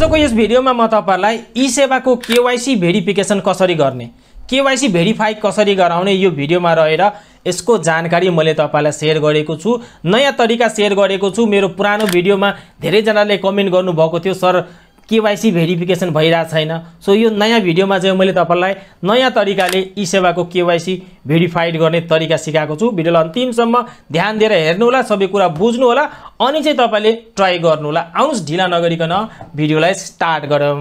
आजको यस भिडियोमा म तपाईँहरूलाई ई सेवाको केवाइसी भेरिफिकेसन कसरी गर्ने केवाइसी भेरिफाई कसरी गराउने यो भिडियोमा रहेर यसको जानकारी मैले तपाईँलाई सेयर गरेको छु नयाँ तरिका सेयर गरेको छु मेरो पुरानो भिडियोमा धेरैजनाले कमेन्ट गर्नुभएको थियो सर केवाइसी भेरिफिकेसन भइरहेको छैन सो यो नयाँ भिडियोमा चाहिँ मैले तपाईँलाई नयाँ तरिकाले ई सेवाको केवाइसी भेरिफाइड गर्ने तरिका सिकाएको छु भिडियोलाई अन्तिमसम्म ध्यान दिएर हेर्नुहोला सबै कुरा बुझ्नु होला अनि चाहिँ तपाईँले ट्राई गर्नु होला आउनुहोस् ढिला नगरिकन भिडियोलाई स्टार्ट गरौँ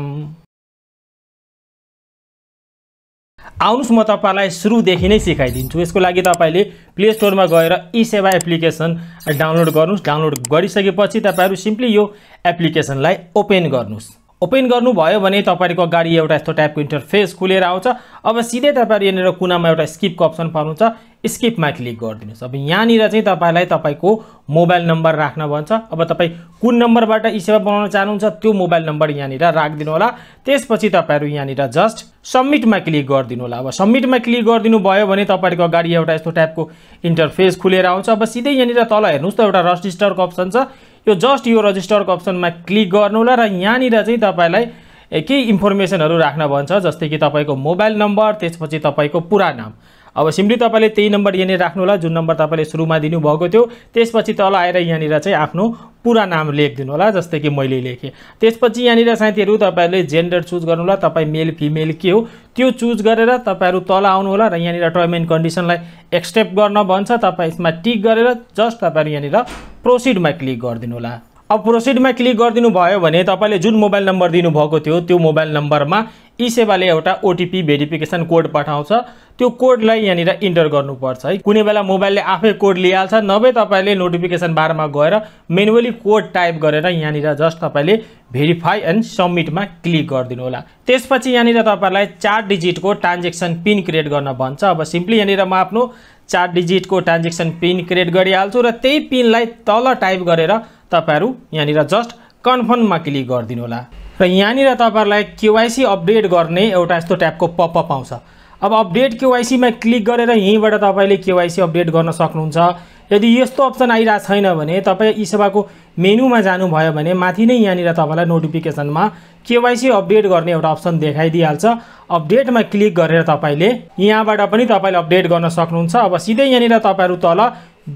आउनुहोस् म तपाईँलाई सुरुदेखि नै सिकाइदिन्छु यसको लागि तपाईँले प्ले स्टोरमा गएर ई सेवा एप्लिकेसन डाउनलोड गर्नुहोस् डाउनलोड गरिसकेपछि तपाईँहरू सिम्पली यो एप्लिकेसनलाई ओपन गर्नुहोस् ओपन गर्नुभयो भने तपाईँहरूको गाडी एउटा यस्तो टाइपको इन्टरफेस खुलेर आउँछ अब सिधै तपाईँहरू यहाँनिर कुनामा एउटा स्किपको अप्सन पाउनुहुन्छ स्किपमा क्लिक गरिदिनुहोस् अब यहाँनिर चाहिँ तपाईँलाई तपाईँको मोबाइल नम्बर राख्न भन्छ अब तपाईँ कुन नम्बरबाट यी सेवा बनाउन चाहनुहुन्छ त्यो मोबाइल नम्बर यहाँनिर राखिदिनु होला त्यसपछि तपाईँहरू यहाँनिर जस्ट सब्मिटमा क्लिक गरिदिनु होला अब सब्मिटमा क्लिक गरिदिनु भयो भने तपाईँहरूको अगाडि एउटा यस्तो टाइपको इन्टरफेस खुलेर आउँछ अब सिधै यहाँनिर तल हेर्नुहोस् त एउटा रजिस्टरको अप्सन छ यो जस्ट यो रजिस्टरको अप्सनमा क्लिक होला र यहाँनिर चाहिँ तपाईँलाई केही इन्फर्मेसनहरू राख्न भन्छ जस्तै कि तपाईँको मोबाइल नम्बर त्यसपछि तपाईँको पुरा नाम अब सिम्पली तपाईँले त्यही नम्बर यहाँनिर राख्नुहोला जुन नम्बर तपाईँले सुरुमा दिनुभएको थियो त्यसपछि तल आएर यहाँनिर चाहिँ आफ्नो पुरा नाम लेखिदिनु होला जस्तै कि मैले लेखेँ त्यसपछि यहाँनिर साथीहरू तपाईँहरूले जेन्डर चुज होला तपाईँ मेल फिमेल के हो त्यो चुज गरेर तपाईँहरू तल आउनुहोला र यहाँनिर टर्म एन्ड कन्डिसनलाई एक्सेप्ट गर्न भन्छ तपाईँ यसमा टिक गरेर जस्ट तपाईँहरू यहाँनिर प्रोसिडमा क्लिक गरिदिनु होला अब प्रोसिडमा क्लिक गरिदिनु भयो भने तपाईँले जुन मोबाइल नम्बर दिनुभएको थियो त्यो मोबाइल नम्बरमा यी सेवाले एउटा ओटिपी भेरिफिकेसन कोड पठाउँछ त्यो कोडलाई यहाँनिर इन्टर गर्नुपर्छ है कुनै बेला मोबाइलले आफै कोड लिइहाल्छ नभए तपाईँले नोटिफिकेसन बारमा गएर मेनुअली कोड टाइप गरेर यहाँनिर जस्ट तपाईँले भेरिफाई एन्ड सब्मिटमा क्लिक गरिदिनु होला त्यसपछि यहाँनिर तपाईँलाई चार डिजिटको ट्रान्जेक्सन पिन क्रिएट गर्न भन्छ अब सिम्पली यहाँनिर म आफ्नो चार डिजिटको ट्रान्जेक्सन पिन क्रिएट गरिहाल्छु र त्यही पिनलाई तल टाइप गरेर तपाईँहरू यहाँनिर जस्ट कन्फर्ममा क्लिक होला र यहाँनिर तपाईँहरूलाई केवाइसी अपडेट गर्ने एउटा यस्तो ट्यापको पपअप आउँछ अब अपडेट केवाइसीमा क्लिक गरेर यहीँबाट तपाईँले केवाइसी अपडेट गर्न सक्नुहुन्छ यदि यस्तो अप्सन आइरहेको छैन भने तपाईँ ई सेवाको मेनुमा जानुभयो भने माथि नै यहाँनिर तपाईँलाई नोटिफिकेसनमा केवाइसी अपडेट गर्ने एउटा अप्सन देखाइदिइहाल्छ अपडेटमा क्लिक गरेर तपाईँले यहाँबाट पनि तपाईँले अपडेट गर्न सक्नुहुन्छ अब सिधै यहाँनिर तपाईँहरू तल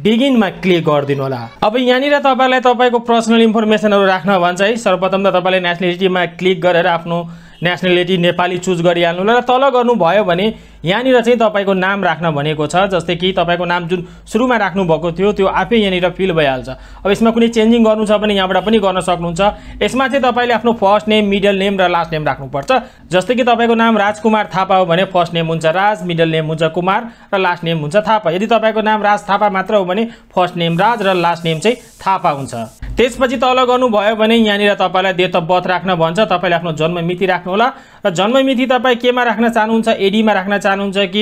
बिगिनमा क्लिक गरिदिनु होला अब यहाँनिर तपाईँलाई तपाईँको पर्सनल इन्फर्मेसनहरू राख्न भन्छ है सर्वप्रथम त तपाईँले नेसनेलिटीमा क्लिक गरेर आफ्नो नेसनालिटी नेपाली चुज गरिहाल्नु र तल गर्नुभयो भने यहाँनिर चाहिँ तपाईँको नाम राख्न भनेको छ जस्तै कि तपाईँको नाम जुन सुरुमा राख्नुभएको थियो त्यो आफै यहाँनिर फिल भइहाल्छ अब यसमा कुनै चेन्जिङ गर्नु छ भने यहाँबाट पनि गर्न सक्नुहुन्छ यसमा चाहिँ तपाईँले आफ्नो फर्स्ट नेम मिडल नेम र लास्ट नेम राख्नुपर्छ जस्तै कि तपाईँको नाम राजकुमार थापा हो भने फर्स्ट नेम हुन्छ राज मिडल नेम हुन्छ कुमार र लास्ट नेम हुन्छ थापा यदि तपाईँको नाम राज थापा मात्र हो भने फर्स्ट नेम राज र लास्ट नेम चाहिँ थापा हुन्छ त्यसपछि तल गर्नुभयो भने यहाँनिर तपाईँलाई डेट अफ बर्थ राख्न भन्छ तपाईँले आफ्नो जन्म जन्ममिति राख्नुहोला र जन्म मिति तपाईँ केमा राख्न चाहनुहुन्छ एडीमा राख्न चाहनुहुन्छ कि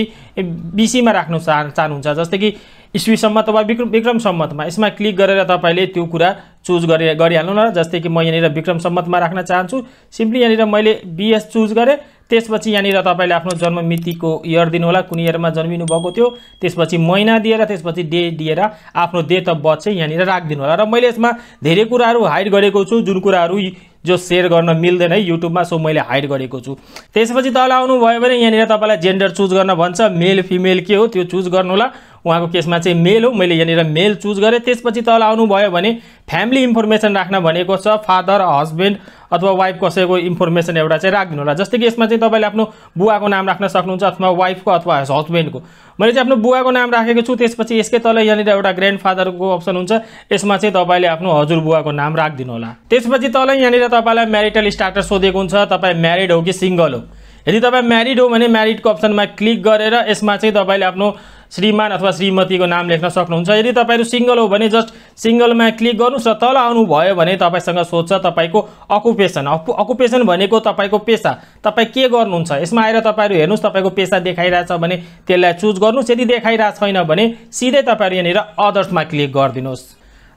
बिसीमा राख्नु चाहनुहुन्छ जस्तै कि इस्वी सम्मत वा विक्रम विक्रम सम्मतमा यसमा क्लिक गरेर तपाईँले त्यो कुरा चुज गरे गरिहाल्नु न जस्तै कि म यहाँनिर विक्रम सम्मतमा राख्न चाहन्छु सिम्पली यहाँनिर मैले बिएस चुज गरेँ त्यसपछि यहाँनिर तपाईँले आफ्नो जन्म मितिको इयर दिनुहोला कुन इयरमा जन्मिनु भएको थियो त्यसपछि महिना दिएर त्यसपछि डे दिएर आफ्नो डेट अफ बर्थ चाहिँ यहाँनिर राखिदिनु होला र मैले यसमा धेरै कुराहरू हाइड गरेको छु जुन कुराहरू जो सेयर गर्न मिल्दैन है युट्युबमा सो मैले हाइड गरेको छु त्यसपछि तल आउनुभयो भने यहाँनिर तपाईँलाई जेन्डर चुज गर्न भन्छ मेल फिमेल के हो त्यो चुज होला उहाँको केसमा चाहिँ मेल हो मैले यहाँनिर मेल चुज गरेँ त्यसपछि तल आउनुभयो भने फ्यामिली इन्फर्मेसन राख्न भनेको छ फादर हस्बेन्ड अथवा वाइफ कसैको इन्फर्मेसन एउटा चाहिँ राखिदिनु होला जस्तै कि यसमा चाहिँ तपाईँले आफ्नो बुवाको नाम राख्न सक्नुहुन्छ अथवा वाइफको अथवा हस्बेन्डको मैले चाहिँ आफ्नो बुवाको नाम राखेको छु त्यसपछि यसकै तल यहाँनिर एउटा ग्रान्ड फादरको अप्सन हुन्छ यसमा चाहिँ तपाईँले आफ्नो हजुरबुवाको नाम राखिदिनु होला त्यसपछि तल यहाँनिर तपाईँलाई म्यारिटल स्टार्टर सोधेको हुन्छ तपाईँ म्यारिड हो कि सिङ्गल हो यदि तपाईँ म्यारिड हो भने म्यारिडको अप्सनमा क्लिक गरेर यसमा चाहिँ तपाईँले आफ्नो श्रीमान अथवा श्रीमतीको नाम लेख्न सक्नुहुन्छ यदि तपाईँहरू सिङ्गल हो भने जस्ट सिङ्गलमा क्लिक गर्नुहोस् र तल आउनुभयो भने तपाईँसँग सोध्छ तपाईँको अकुपेसन अकुपेसन भनेको तपाईँको पेसा तपाईँ के गर्नुहुन्छ यसमा आएर तपाईँहरू हेर्नुहोस् तपाईँको पेसा देखाइरहेछ भने त्यसलाई चुज गर्नुहोस् यदि देखाइरहेको छैन भने सिधै तपाईँहरू यहाँनिर अदर्समा क्लिक गरिदिनुहोस्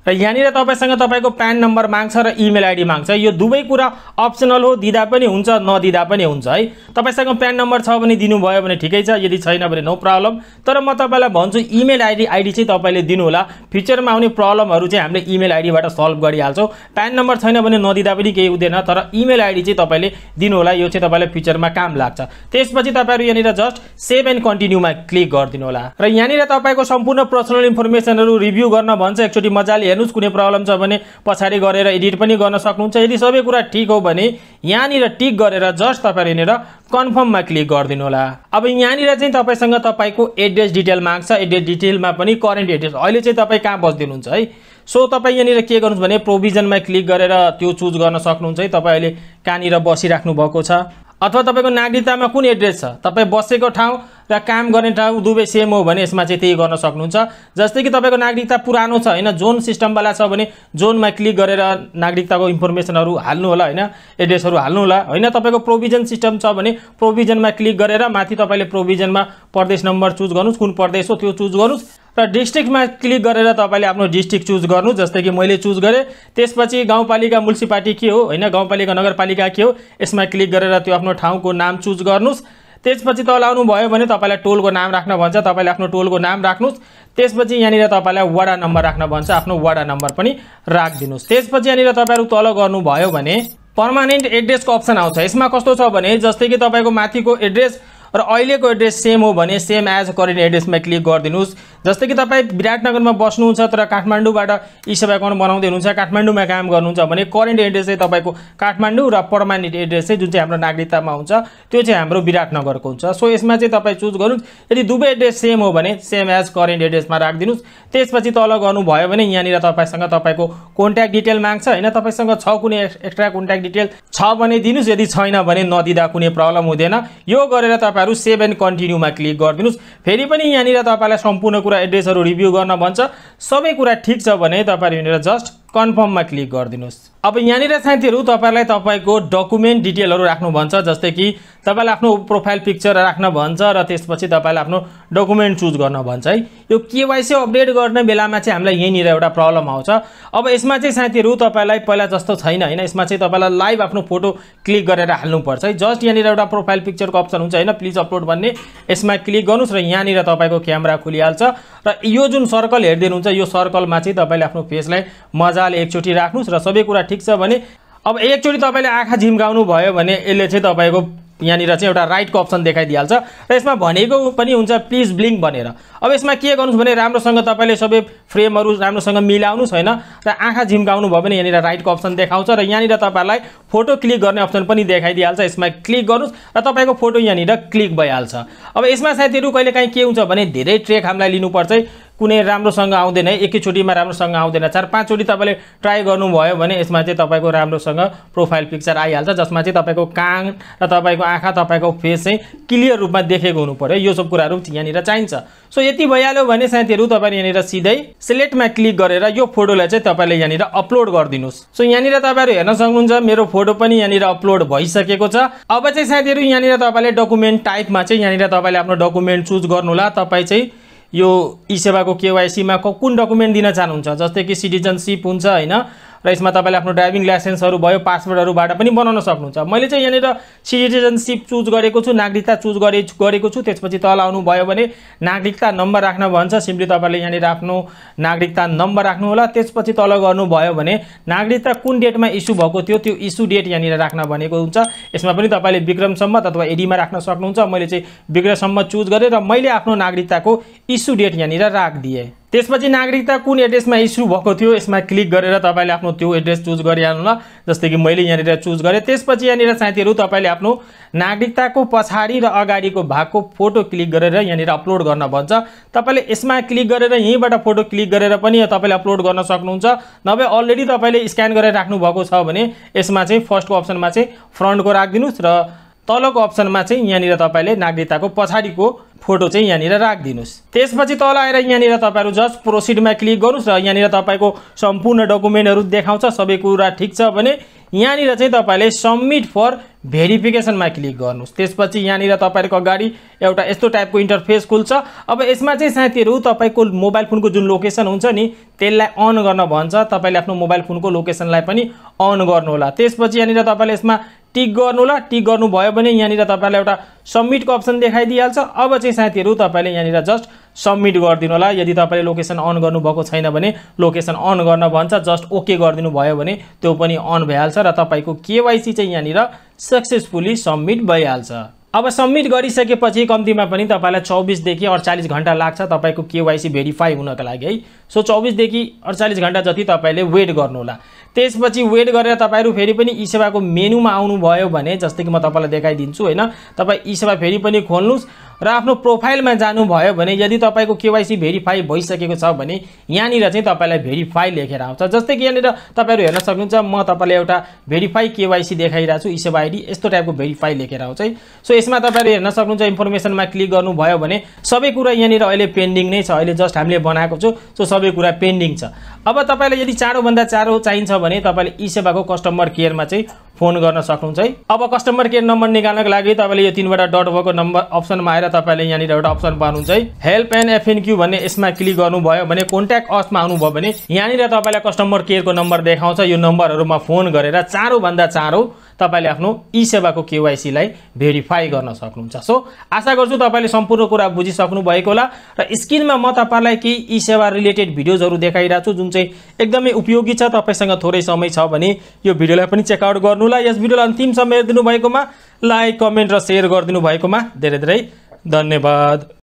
र यहाँनिर तपाईँसँग तपाईँको प्यान नम्बर माग्छ र इमेल आइडी माग्छ यो दुवै कुरा अप्सनल हो दिँदा पनि हुन्छ नदिँदा पनि हुन्छ है तपाईँसँग प्यान नम्बर छ भने दिनुभयो भने ठिकै छ यदि छैन भने नो प्रब्लम तर म तपाईँलाई भन्छु इमेल आइडी आइडी चाहिँ तपाईँले दिनुहोला फ्युचरमा आउने प्रब्लमहरू चाहिँ हामीले इमेल आइडीबाट सल्भ गरिहाल्छौँ प्यान नम्बर छैन भने नदिँदा पनि केही हुँदैन तर इमेल आइडी चाहिँ तपाईँले दिनुहोला यो चाहिँ तपाईँलाई फ्युचरमा काम लाग्छ त्यसपछि तपाईँहरू यहाँनिर जस्ट सेभ एन्ड कन्टिन्यूमा क्लिक होला र यहाँनिर तपाईँको सम्पूर्ण पर्सनल इन्फर्मेसनहरू रिभ्यू गर्न भन्छ एकचोटि मजाले हेर्नुहोस् कुनै प्रब्लम छ भने पछाडि गरेर एडिट पनि गर्न सक्नुहुन्छ यदि सबै कुरा ठिक हो भने यहाँनिर टिक गरेर जस्ट तपाईँले यहाँनिर कन्फर्ममा क्लिक गरिदिनु होला अब यहाँनिर चाहिँ तपाईँसँग तपाईँको एड्रेस डिटेल माग्छ एड्रेस डिटेलमा पनि करेन्ट एड्रेस अहिले चाहिँ तपाईँ कहाँ बस्दिनुहुन्छ है सो तपाईँ यहाँनिर के गर्नुहोस् भने प्रोभिजनमा क्लिक गरेर त्यो चुज गर्न सक्नुहुन्छ है तपाईँ अहिले कहाँनिर बसिराख्नु भएको छ अथवा तपाईँको नागरिकतामा कुन एड्रेस छ तपाईँ बसेको ठाउँ र काम गर्ने ठाउँ दुवै सेम हो भने यसमा चाहिँ त्यही गर्न सक्नुहुन्छ जस्तै कि तपाईँको नागरिकता पुरानो छ होइन जोन सिस्टमवाला छ भने जोनमा क्लिक गरेर नागरिकताको इन्फर्मेसनहरू हाल्नु होला होइन एड्रेसहरू हाल्नु होला होइन तपाईँको प्रोभिजन सिस्टम छ भने प्रोभिजनमा क्लिक गरेर माथि तपाईँले प्रोभिजनमा प्रदेश नम्बर चुज गर्नुहोस् कुन प्रदेश हो त्यो चुज गर्नुहोस् र डिस्ट्रिक्टमा क्लिक गरेर तपाईँले आफ्नो डिस्ट्रिक्ट चुज गर्नु जस्तै कि मैले चुज गरेँ त्यसपछि गाउँपालिका म्युनिसिपालिटी के हो होइन गाउँपालिका नगरपालिका के हो यसमा क्लिक गरेर त्यो आफ्नो ठाउँको नाम चुज गर्नुहोस् त्यसपछि तल आउनुभयो भने तपाईँलाई टोलको नाम राख्न भन्छ तपाईँले आफ्नो टोलको नाम राख्नुहोस् त्यसपछि यहाँनिर तपाईँलाई वडा नम्बर राख्न भन्छ आफ्नो वडा नम्बर पनि राखिदिनुहोस् त्यसपछि यहाँनिर तपाईँहरू तल गर्नुभयो भने पर्मानेन्ट एड्रेसको अप्सन आउँछ यसमा कस्तो छ भने जस्तै कि तपाईँको माथिको एड्रेस र अहिलेको एड्रेस सेम हो भने सेम एज करेन्ट एड्रेसमा क्लिक गरिदिनुहोस् जस्तै कि तपाईँ विराटनगरमा बस्नुहुन्छ तर काठमाडौँबाट ई सेवा एकाउन्ट बनाउँदै हुनुहुन्छ काठमाडौँमा काम गर्नुहुन्छ भने करेन्ट एड्रेस चाहिँ तपाईँको काठमाडौँ र पर्मानेन्ट एड्रेस चाहिँ जुन चाहिँ हाम्रो नागरिकतामा हुन्छ त्यो चाहिँ हाम्रो विराटनगरको हुन्छ सो यसमा चाहिँ तपाईँ चुज गर्नु यदि दुवै एड्रेस सेम हो भने सेम एज करेन्ट एड्रेसमा राखिदिनुहोस् त्यसपछि तल गर्नुभयो भने यहाँनिर तपाईँसँग तपाईँको कन्ट्याक्ट डिटेल माग्छ होइन तपाईँसँग छ कुनै एक्स्ट्रा कन्ट्याक्ट डिटेल छ भने दिनुहोस् यदि छैन भने नदिँदा कुनै प्रब्लम हुँदैन यो गरेर तपाईँ कुराहरू सेभ एन्ड कन्टिन्यूमा क्लिक गरिदिनुहोस् फेरि पनि यहाँनिर तपाईँलाई सम्पूर्ण कुरा एड्रेसहरू रिभ्यू गर्न भन्छ सबै कुरा ठिक छ भने तपाईँहरू यहाँनिर जस्ट कन्फर्ममा क्लिक गरिदिनुहोस् अब यहाँनिर साथीहरू तपाईँलाई तपाईँको डकुमेन्ट डिटेलहरू राख्नु भन्छ जस्तै कि तपाईँलाई आफ्नो प्रोफाइल पिक्चर राख्न भन्छ र त्यसपछि तपाईँलाई आफ्नो डकुमेन्ट चुज गर्न भन्छ है यो केवाइसी अपडेट गर्ने बेलामा चाहिँ हामीलाई यहीँनिर एउटा प्रब्लम आउँछ अब यसमा चाहिँ साथीहरू तपाईँलाई पहिला जस्तो छैन होइन यसमा चाहिँ तपाईँलाई लाइभ आफ्नो फोटो क्लिक गरेर हाल्नुपर्छ है जस्ट यहाँनिर एउटा प्रोफाइल पिक्चरको अप्सन हुन्छ होइन प्लिज अपलोड भन्ने यसमा क्लिक गर्नुहोस् र यहाँनिर तपाईँको क्यामेरा खुलिहाल्छ र यो जुन सर्कल हेरिदिनुहुन्छ यो सर्कलमा चाहिँ तपाईँले आफ्नो फेसलाई मजा मजाले एकचोटि राख्नुहोस् र सबै कुरा ठिक छ भने अब एकचोटि तपाईँले आँखा झिम्काउनु भयो भने यसले चाहिँ तपाईँको यहाँनिर चाहिँ एउटा राइटको अप्सन देखाइदिइहाल्छ र यसमा भनेको पनि हुन्छ प्लिज ब्लिङ्क भनेर अब यसमा के गर्नुहोस् भने राम्रोसँग तपाईँले सबै फ्रेमहरू राम्रोसँग मिलाउनुहोस् होइन र आँखा झिम्काउनु भयो भने यहाँनिर राइटको अप्सन देखाउँछ र यहाँनिर तपाईँलाई फोटो क्लिक गर्ने अप्सन पनि देखाइदिइहाल्छ यसमा क्लिक गर्नुहोस् र तपाईँको फोटो यहाँनिर क्लिक भइहाल्छ अब यसमा साथीहरू कहिले काहीँ के हुन्छ भने धेरै ट्रेक हामीलाई लिनुपर्छ कुनै राम्रोसँग आउँदैन है एकैचोटिमा राम्रोसँग आउँदैन चार पाँचचोटि तपाईँले ट्राई गर्नुभयो भने यसमा चाहिँ तपाईँको राम्रोसँग प्रोफाइल पिक्चर आइहाल्छ जसमा चाहिँ तपाईँको काङ र तपाईँको आँखा तपाईँको फेस चाहिँ क्लियर रूपमा देखेको हुनु पऱ्यो यो सब कुराहरू यहाँनिर चाहिन्छ सो यति भइहाल्यो भने साथीहरू तपाईँले यहाँनिर सिधै सिलेक्टमा क्लिक गरेर यो फोटोलाई चाहिँ तपाईँले यहाँनिर अपलोड गरिदिनुहोस् सो यहाँनिर तपाईँहरू हेर्न सक्नुहुन्छ मेरो फोटो पनि यहाँनिर अपलोड भइसकेको छ अब चाहिँ साथीहरू यहाँनिर तपाईँले डकुमेन्ट टाइपमा चाहिँ यहाँनिर तपाईँले आफ्नो डकुमेन्ट चुज गर्नुहोला तपाईँ चाहिँ यो ई सेवाको केवाइसीमा कुन डकुमेन्ट दिन चाहनुहुन्छ जस्तै कि सिटिजनसिप हुन्छ होइन र यसमा तपाईँले आफ्नो ड्राइभिङ लाइसेन्सहरू भयो पासपोर्टहरूबाट पनि बनाउन सक्नुहुन्छ मैले चाहिँ यहाँनिर सिटिजनसिप चुज गरेको छु नागरिकता चुज गरे गरेको छु त्यसपछि तल आउनुभयो भने नागरिकता नम्बर राख्न भन्छ सिम्पली तपाईँले यहाँनिर आफ्नो नागरिकता नम्बर राख्नु होला त्यसपछि तल गर्नुभयो भने नागरिकता कुन डेटमा इस्यु भएको थियो त्यो इस्यु डेट यहाँनिर राख्न भनेको हुन्छ यसमा पनि तपाईँले विक्रमसम्म अथवा एडीमा राख्न सक्नुहुन्छ मैले चाहिँ विक्रमसम्म चुज गरेँ र मैले आफ्नो नागरिकताको इस्यु डेट यहाँनिर राखिदिएँ त्यसपछि नागरिकता कुन एड्रेसमा इस्यु भएको थियो यसमा क्लिक गरेर तपाईँले आफ्नो त्यो एड्रेस चुज गरिहाल्नु ल जस्तै कि मैले यहाँनिर चुज गरेँ त्यसपछि यहाँनिर साथीहरू तपाईँले आफ्नो नागरिकताको पछाडि र अगाडिको भागको फोटो क्लिक गरेर यहाँनिर अपलोड गर्न भन्छ तपाईँले यसमा क्लिक गरेर यहीँबाट फोटो क्लिक गरेर पनि तपाईँले अपलोड गर्न सक्नुहुन्छ नभए अलरेडी तपाईँले स्क्यान गरेर राख्नुभएको छ भने यसमा चाहिँ फर्स्टको अप्सनमा चाहिँ फ्रन्टको राखिदिनुहोस् र तलको अप्सनमा चाहिँ यहाँनिर तपाईँले नागरिकताको पछाडिको फोटो चाहिँ यहाँनिर राखिदिनुहोस् त्यसपछि तल आएर यहाँनिर तपाईँहरू जस्ट प्रोसिडमा क्लिक गर्नुहोस् र यहाँनिर तपाईँको सम्पूर्ण डकुमेन्टहरू देखाउँछ सबै कुरा ठिक छ भने यहाँनिर चाहिँ तपाईँले सब्मिट फर भेरिफिकेसनमा क्लिक गर्नुहोस् त्यसपछि यहाँनिर तपाईँहरूको अगाडि एउटा यस्तो टाइपको इन्टरफेस खुल्छ अब यसमा चाहिँ साथीहरू तपाईँको मोबाइल फोनको जुन लोकेसन हुन्छ नि त्यसलाई अन गर्न भन्छ तपाईँले आफ्नो मोबाइल फोनको लोकेसनलाई पनि अन गर्नुहोला त्यसपछि यहाँनिर तपाईँले यसमा टिक गर्नु ल टिक गर्नुभयो भने यहाँनिर तपाईँलाई एउटा सब्मिटको अप्सन देखाइदिइहाल्छ अब चाहिँ साथीहरू तपाईँले यहाँनिर जस्ट सब्मिट गरिदिनु होला यदि तपाईँले लोकेसन अन गर्नुभएको छैन भने लोकेसन अन गर्न भन्छ जस्ट ओके गरिदिनु भयो भने त्यो पनि अन भइहाल्छ र तपाईँको केवाइसी चाहिँ यहाँनिर सक्सेसफुल्ली सब्मिट भइहाल्छ अब सब्मिट गरिसकेपछि कम्तीमा पनि तपाईँलाई चौबिसदेखि अडचालिस घन्टा लाग्छ तपाईँको केवाइसी भेरिफाई हुनको लागि है सो चौबिसदेखि अडचालिस घन्टा जति तपाईँले वेट गर्नुहोला त्यसपछि वेट गरेर तपाईँहरू फेरि पनि ई सेवाको मेनुमा आउनुभयो भने जस्तै कि म तपाईँलाई देखाइदिन्छु होइन तपाईँ ई सेवा फेरि पनि खोल्नुहोस् र आफ्नो प्रोफाइलमा जानुभयो भने यदि तपाईँको केवाइसी भेरिफाई भइसकेको छ भने यहाँनिर चाहिँ तपाईँलाई भेरिफाई लेखेर आउँछ जस्तै कि यहाँनिर तपाईँहरू हेर्न सक्नुहुन्छ म तपाईँलाई एउटा भेरिफाई केवाइसी देखाइरहेको छु सेवा आइडी यस्तो टाइपको भेरिफाई लेखेर आउँछ है सो यसमा तपाईँहरू हेर्न सक्नुहुन्छ इन्फर्मेसनमा क्लिक गर्नुभयो भने सबै कुरा यहाँनिर अहिले पेन्डिङ नै छ अहिले जस्ट हामीले बनाएको छु सो सबै कुरा पेन्डिङ छ अब तपाईँलाई यदि चाँडोभन्दा चाँडो चाहिन्छ भने तपाईँले ई सेवाको कस्टमर केयरमा चाहिँ फोन गर्न सक्नुहुन्छ है अब कस्टमर केयर नम्बर निकाल्नको लागि तपाईँले यो तिनवटा डट भएको नम्बर अप्सनमा आएर तपाईँले यहाँनिर एउटा अप्सन पाउनुहुन्छ है हेल्प एन्ड एफएन क्यू भन्ने यसमा क्लिक गर्नुभयो भने कन्ट्याक्ट अस्टमा आउनुभयो भने यहाँनिर तपाईँलाई कस्टमर केयरको नम्बर देखाउँछ यो नम्बरहरूमा फोन गरेर चाँडोभन्दा चाँडो तपाईँले आफ्नो ई सेवाको केवाइसीलाई भेरिफाई गर्न सक्नुहुन्छ सो आशा गर्छु तपाईँले सम्पूर्ण कुरा बुझिसक्नु भएको होला र स्क्रिनमा म तपाईँलाई केही ई सेवा रिलेटेड भिडियोजहरू देखाइरहेको छु जुन चाहिँ एकदमै उपयोगी छ तपाईँसँग थोरै समय छ भने यो भिडियोलाई पनि चेकआउट गर्नुहोला यस भिडियोलाई अन्तिम समय हेरिदिनु भएकोमा लाइक कमेन्ट र सेयर गरिदिनु भएकोमा धेरै धेरै धन्यवाद